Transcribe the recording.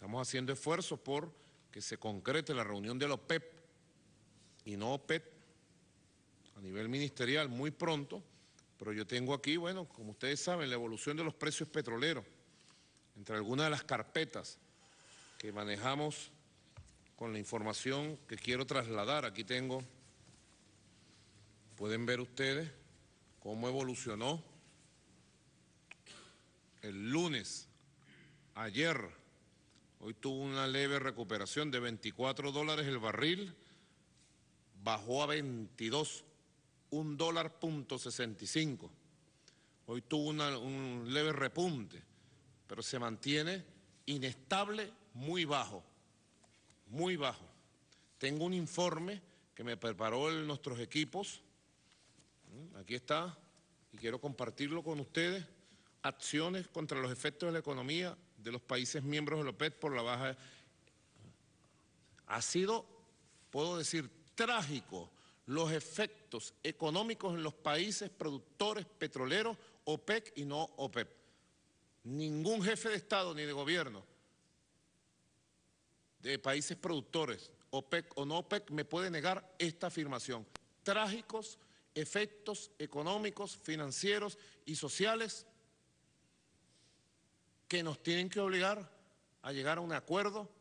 Estamos haciendo esfuerzos por que se concrete la reunión de la OPEP y no OPEP a nivel ministerial muy pronto, pero yo tengo aquí, bueno, como ustedes saben, la evolución de los precios petroleros entre algunas de las carpetas que manejamos con la información que quiero trasladar. Aquí tengo, pueden ver ustedes cómo evolucionó el lunes, ayer, Hoy tuvo una leve recuperación de 24 dólares el barril, bajó a 22, un dólar punto 65. Hoy tuvo un leve repunte, pero se mantiene inestable, muy bajo, muy bajo. Tengo un informe que me preparó nuestros equipos, mm, aquí está, y quiero compartirlo con ustedes, acciones contra los efectos de la economía de los países miembros de la OPEP por la baja ha sido, puedo decir, trágico los efectos económicos en los países productores petroleros, OPEC y no OPEP. Ningún jefe de Estado ni de gobierno de países productores, OPEC o no OPEC, me puede negar esta afirmación. Trágicos efectos económicos, financieros y sociales que nos tienen que obligar a llegar a un acuerdo